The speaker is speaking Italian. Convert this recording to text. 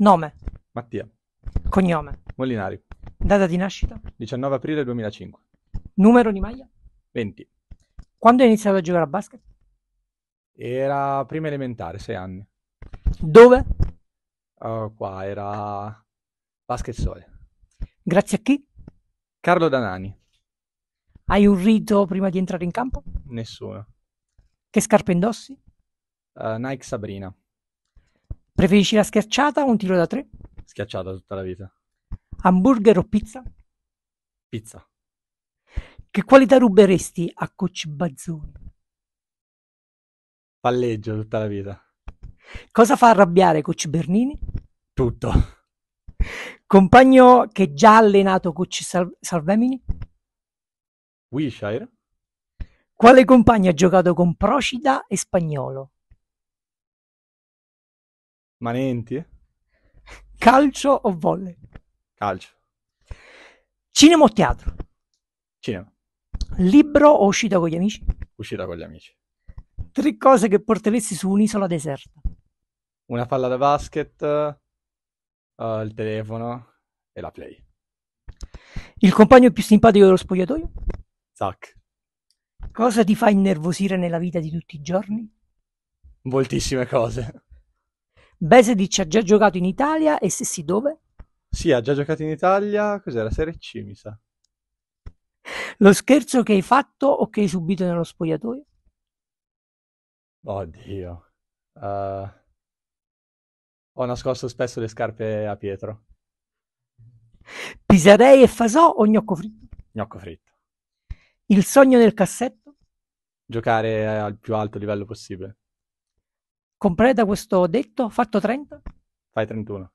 Nome, Mattia. cognome, Molinari. data di nascita, 19 aprile 2005. numero di maglia. 20. Quando hai iniziato a giocare a basket? Era prima elementare, 6 anni. Dove? Eh, qua era basket sole. Grazie a chi? Carlo Danani. Hai un rito prima di entrare in campo? Nessuno. Che scarpe indossi? Eh, Nike Sabrina. Preferisci la schiacciata o un tiro da tre? Schiacciata tutta la vita. Hamburger o pizza? Pizza. Che qualità ruberesti a Coach Bazzoni? Palleggio tutta la vita. Cosa fa arrabbiare Coach Bernini? Tutto. Compagno che già ha allenato Coach Sal- Salvemini? Wishire. Quale compagno ha giocato con Procida e Spagnolo? Manenti? Calcio o volley? Calcio. Cinema o teatro? Cinema. Libro o uscita con gli amici? Uscita con gli amici. Tre cose che porteresti su un'isola deserta? Una palla da basket, uh, il telefono e la play. Il compagno più simpatico dello spogliatoio? Zac. Cosa ti fa innervosire nella vita di tutti i giorni? Moltissime cose. Besedic ha già giocato in Italia e se sì dove? Sì, ha già giocato in Italia, cos'è la Serie C mi sa. Lo scherzo che hai fatto o che hai subito nello spogliatoio? Oddio. Uh, ho nascosto spesso le scarpe a Pietro. Pisarei e Fasò o gnocco fritto? Gnocco fritto. Il sogno nel cassetto? Giocare al più alto livello possibile completa questo detto, fatto 30? Fai 31.